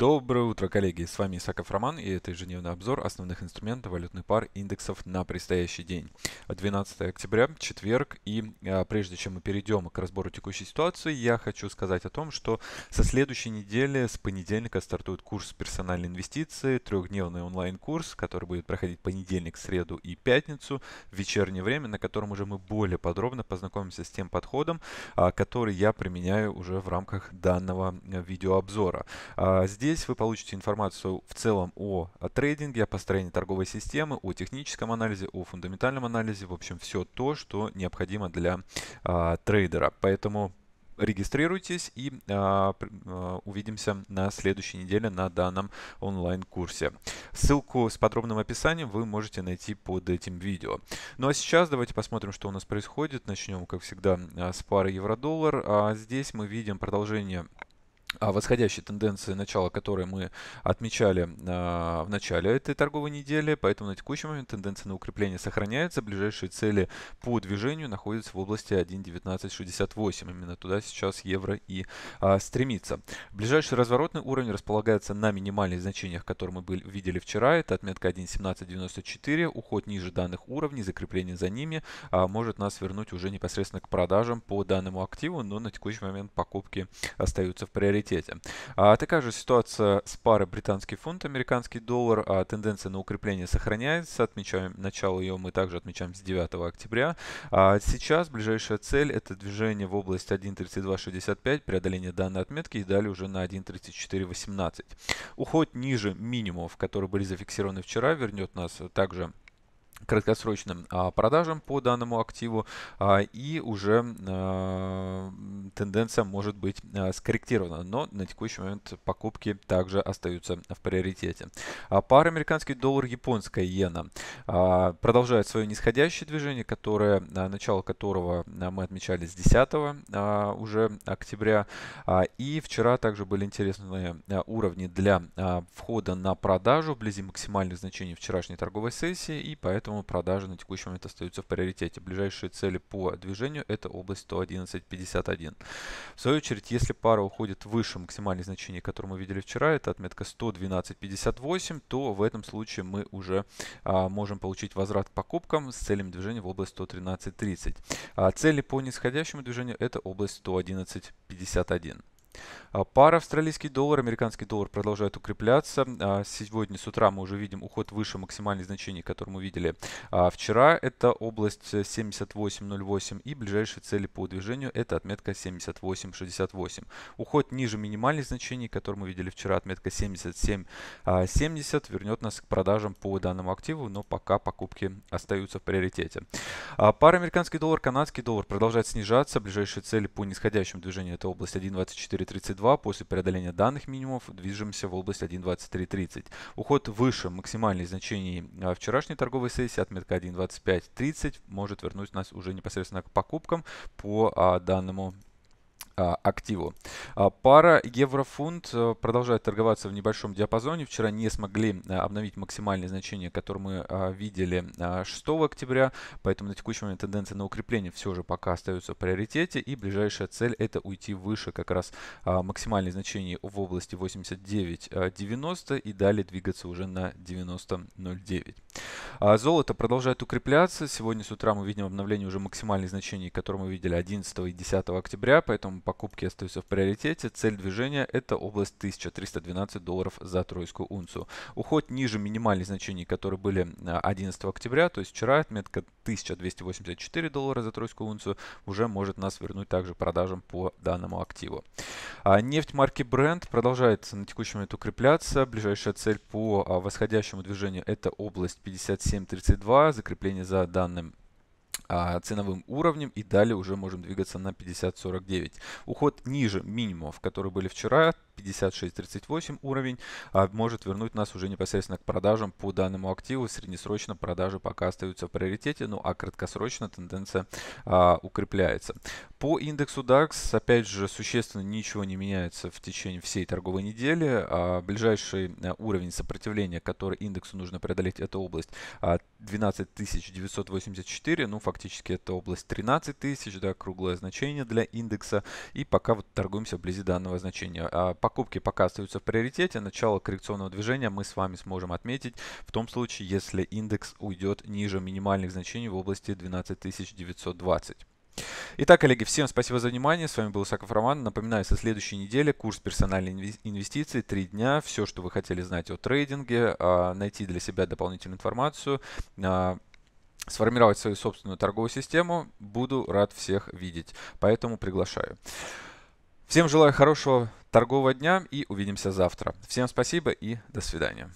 Доброе утро, коллеги! С вами Исаков Роман и это ежедневный обзор основных инструментов валютных пар индексов на предстоящий день. 12 октября, четверг. И а, прежде чем мы перейдем к разбору текущей ситуации, я хочу сказать о том, что со следующей недели, с понедельника, стартует курс персональной инвестиции, трехдневный онлайн-курс, который будет проходить понедельник, среду и пятницу в вечернее время, на котором уже мы более подробно познакомимся с тем подходом, а, который я применяю уже в рамках данного э, видеообзора. А, здесь Здесь вы получите информацию в целом о, трейдинге, о построении торговой системы, о техническом анализе, о фундаментальном анализе. В общем, все то, что необходимо для а, трейдера. Поэтому регистрируйтесь и а, а, увидимся на следующей неделе на данном онлайн-курсе. Ссылку с подробным описанием вы можете найти под этим видео. Ну а сейчас давайте посмотрим, что у нас происходит. Начнем, как всегда, а, с пары евро-доллар. А здесь мы видим продолжение а восходящей тенденции начала, которой мы отмечали а, в начале этой торговой недели, поэтому на текущий момент тенденция на укрепление сохраняется. Ближайшие цели по движению находятся в области 1.1968. Именно туда сейчас евро и а, стремится. Ближайший разворотный уровень располагается на минимальных значениях, которые мы были, видели вчера. Это отметка 1.1794. Уход ниже данных уровней, закрепление за ними может нас вернуть уже непосредственно к продажам по данному активу, но на текущий момент покупки остаются в приоритете паритете. А, такая же ситуация с парой британский фунт, американский доллар. А, тенденция на укрепление сохраняется. Отмечаем начало ее мы также отмечаем с 9 октября. А, сейчас ближайшая цель это движение в область 1.3265, преодоление данной отметки и далее уже на 1.3418. Уход ниже минимумов, которые были зафиксированы вчера, вернет нас также краткосрочным а, продажам по данному активу а, и уже а, тенденция может быть скорректирована, но на текущий момент покупки также остаются в приоритете. Пара американский доллар, японская иена продолжает свое нисходящее движение, которое, начало которого мы отмечали с 10 уже октября и вчера также были интересные уровни для входа на продажу вблизи максимальных значений вчерашней торговой сессии и поэтому поэтому продажи на текущий момент остаются в приоритете. Ближайшие цели по движению это область 111.51. В свою очередь, если пара уходит выше максимальной значения, которые мы видели вчера, это отметка 112.58, то в этом случае мы уже а, можем получить возврат к покупкам с целями движения в область 113.30. А цели по нисходящему движению это область 111.51. А, пара австралийский доллар, американский доллар продолжает укрепляться. А, сегодня с утра мы уже видим уход выше максимальных значений, которые мы видели а, вчера. Это область 78.08 и ближайшие цели по движению это отметка 78.68. Уход ниже минимальных значений, которые мы видели вчера, отметка 77.70 вернет нас к продажам по данному активу, но пока покупки остаются в приоритете. Пара американский доллар, канадский доллар продолжает снижаться. Ближайшие цели по нисходящему движению это область 1.24 1.2332. После преодоления данных минимумов движемся в область 1.2330. Уход выше максимальных значений а, вчерашней торговой сессии, отметка 1.2530 может вернуть нас уже непосредственно к покупкам по а, данному а, активу. А, пара евро э, продолжает торговаться в небольшом диапазоне. Вчера не смогли э, обновить максимальные значения, которые мы а, видели 6 октября, поэтому на текущий момент тенденция на укрепление все же пока остается в приоритете. И ближайшая цель это уйти выше как раз максимальные значения в области 89.90 э, и далее двигаться уже на 90.09. А золото продолжает укрепляться. Сегодня с утра мы видим обновление уже максимальных значений, которые мы видели 11 и 10 октября, поэтому покупки остаются в приоритете. Цель движения – это область 1312 долларов за тройскую унцию. Уход ниже минимальных значений, которые были 11 а, октября, то есть вчера отметка 1284 доллара за тройскую унцию уже может нас вернуть также продажам по данному активу. А нефть марки Brent продолжает на текущем момент укрепляться. Ближайшая цель по а, восходящему движению – это область 57.32, закрепление за данным а, ценовым уровнем и далее уже можем двигаться на 50.49. Уход ниже минимумов, которые были вчера, 56.38 уровень а, может вернуть нас уже непосредственно к продажам по данному активу. Среднесрочно продажи пока остаются в приоритете, ну а краткосрочно тенденция а, укрепляется. По индексу DAX, опять же, существенно ничего не меняется в течение всей торговой недели. А, ближайший э, уровень сопротивления, который индексу нужно преодолеть, это область 12984, а, ну фактически это область 13000, да, круглое значение для индекса. И пока вот торгуемся вблизи данного значения. А, покупки пока остаются в приоритете, начало коррекционного движения мы с вами сможем отметить в том случае, если индекс уйдет ниже минимальных значений в области 12920. Итак, коллеги, всем спасибо за внимание. С вами был Саков Роман. Напоминаю, со следующей недели курс персональной инвестиции, три дня, все, что вы хотели знать о трейдинге, а, найти для себя дополнительную информацию, а, сформировать свою собственную торговую систему. Буду рад всех видеть, поэтому приглашаю. Всем желаю хорошего торгового дня и увидимся завтра. Всем спасибо и до свидания.